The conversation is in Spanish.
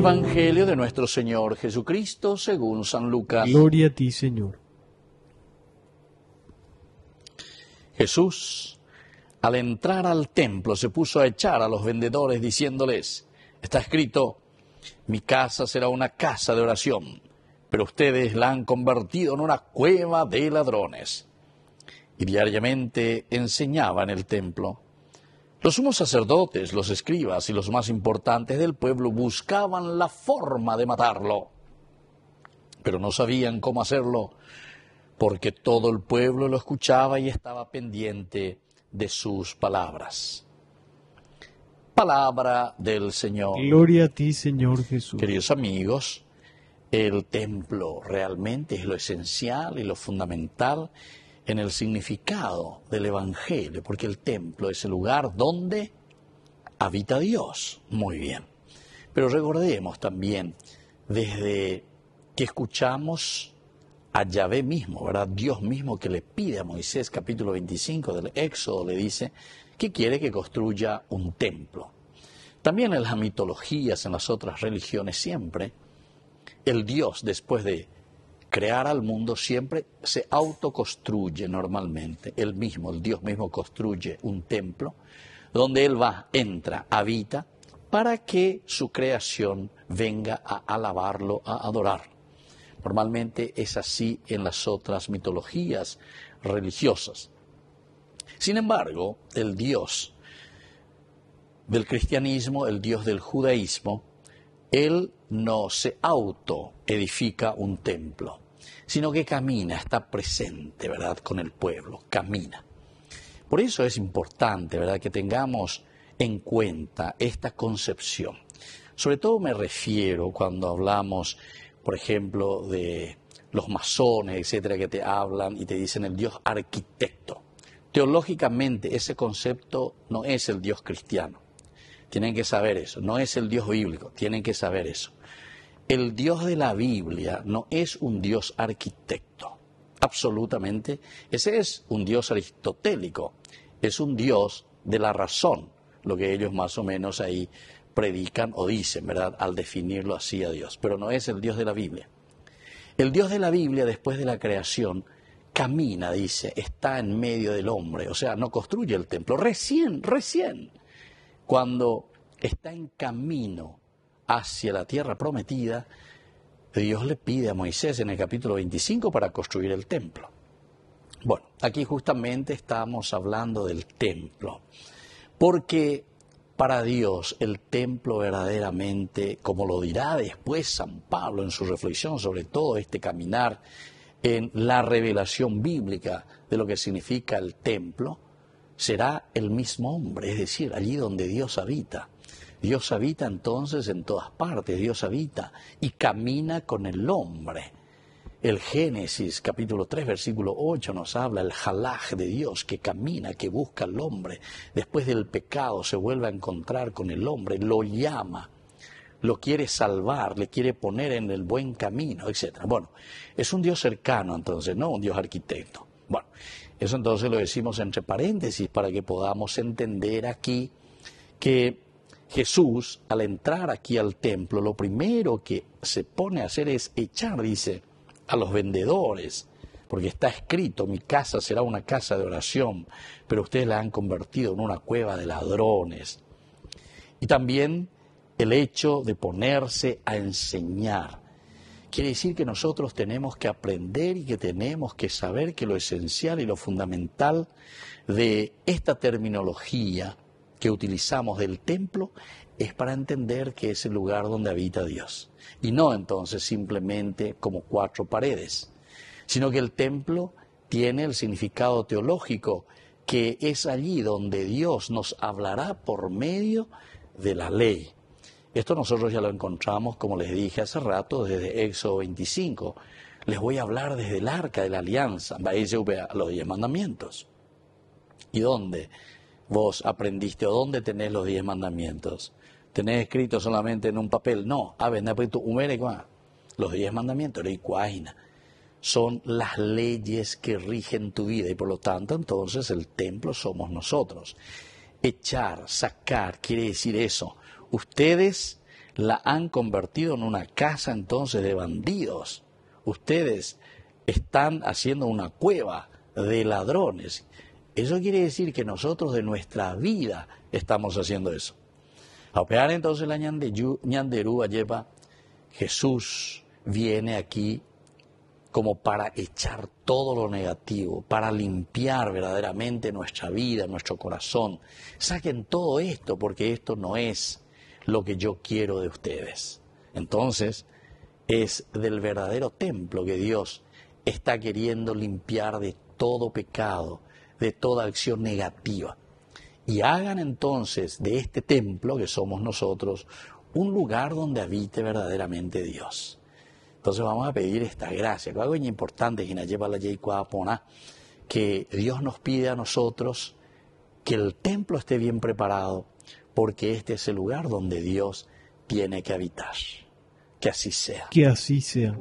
Evangelio de nuestro Señor Jesucristo según San Lucas. Gloria a ti, Señor. Jesús, al entrar al templo, se puso a echar a los vendedores diciéndoles, está escrito, mi casa será una casa de oración, pero ustedes la han convertido en una cueva de ladrones. Y diariamente enseñaba en el templo. Los sumos sacerdotes, los escribas y los más importantes del pueblo buscaban la forma de matarlo, pero no sabían cómo hacerlo, porque todo el pueblo lo escuchaba y estaba pendiente de sus palabras. Palabra del Señor. Gloria a ti, Señor Jesús. Queridos amigos, el templo realmente es lo esencial y lo fundamental en el significado del Evangelio, porque el templo es el lugar donde habita Dios. Muy bien. Pero recordemos también, desde que escuchamos a Yahvé mismo, ¿verdad? Dios mismo que le pide a Moisés, capítulo 25 del Éxodo, le dice que quiere que construya un templo. También en las mitologías, en las otras religiones siempre, el Dios, después de crear al mundo siempre se autoconstruye normalmente. Él mismo, el Dios mismo construye un templo donde Él va, entra, habita, para que su creación venga a alabarlo, a adorar. Normalmente es así en las otras mitologías religiosas. Sin embargo, el Dios del cristianismo, el Dios del judaísmo, Él no se auto edifica un templo, sino que camina, está presente, ¿verdad?, con el pueblo, camina. Por eso es importante, ¿verdad?, que tengamos en cuenta esta concepción. Sobre todo me refiero cuando hablamos, por ejemplo, de los masones, etcétera, que te hablan y te dicen el Dios arquitecto. Teológicamente ese concepto no es el Dios cristiano. Tienen que saber eso. No es el Dios bíblico, tienen que saber eso. El Dios de la Biblia no es un Dios arquitecto, absolutamente. Ese es un Dios aristotélico, es un Dios de la razón, lo que ellos más o menos ahí predican o dicen, ¿verdad? Al definirlo así a Dios, pero no es el Dios de la Biblia. El Dios de la Biblia, después de la creación, camina, dice, está en medio del hombre, o sea, no construye el templo, recién, recién cuando está en camino hacia la tierra prometida, Dios le pide a Moisés en el capítulo 25 para construir el templo. Bueno, aquí justamente estamos hablando del templo, porque para Dios el templo verdaderamente, como lo dirá después San Pablo en su reflexión sobre todo este caminar en la revelación bíblica de lo que significa el templo, será el mismo hombre, es decir, allí donde Dios habita. Dios habita entonces en todas partes, Dios habita y camina con el hombre. El Génesis capítulo 3 versículo 8 nos habla el halaj de Dios que camina, que busca al hombre. Después del pecado se vuelve a encontrar con el hombre, lo llama, lo quiere salvar, le quiere poner en el buen camino, etc. Bueno, es un Dios cercano entonces, no un Dios arquitecto. Eso entonces lo decimos entre paréntesis para que podamos entender aquí que Jesús, al entrar aquí al templo, lo primero que se pone a hacer es echar, dice, a los vendedores, porque está escrito, mi casa será una casa de oración, pero ustedes la han convertido en una cueva de ladrones. Y también el hecho de ponerse a enseñar. Quiere decir que nosotros tenemos que aprender y que tenemos que saber que lo esencial y lo fundamental de esta terminología que utilizamos del templo es para entender que es el lugar donde habita Dios. Y no entonces simplemente como cuatro paredes, sino que el templo tiene el significado teológico que es allí donde Dios nos hablará por medio de la ley esto nosotros ya lo encontramos, como les dije hace rato, desde Éxodo 25. Les voy a hablar desde el arca de la alianza, los diez mandamientos. ¿Y dónde vos aprendiste o dónde tenés los diez mandamientos? ¿Tenés escrito solamente en un papel? No, ah, pues, los diez mandamientos, son las leyes que rigen tu vida y por lo tanto entonces el templo somos nosotros. Echar, sacar, quiere decir eso. Ustedes la han convertido en una casa entonces de bandidos. Ustedes están haciendo una cueva de ladrones. Eso quiere decir que nosotros de nuestra vida estamos haciendo eso. A operar entonces la ñanderúa lleva, Jesús viene aquí como para echar todo lo negativo, para limpiar verdaderamente nuestra vida, nuestro corazón. Saquen todo esto porque esto no es lo que yo quiero de ustedes. Entonces, es del verdadero templo que Dios está queriendo limpiar de todo pecado, de toda acción negativa. Y hagan entonces de este templo, que somos nosotros, un lugar donde habite verdaderamente Dios. Entonces vamos a pedir esta gracia, algo importante que Dios nos pide a nosotros que el templo esté bien preparado, porque este es el lugar donde Dios tiene que habitar. Que así sea. Que así sea.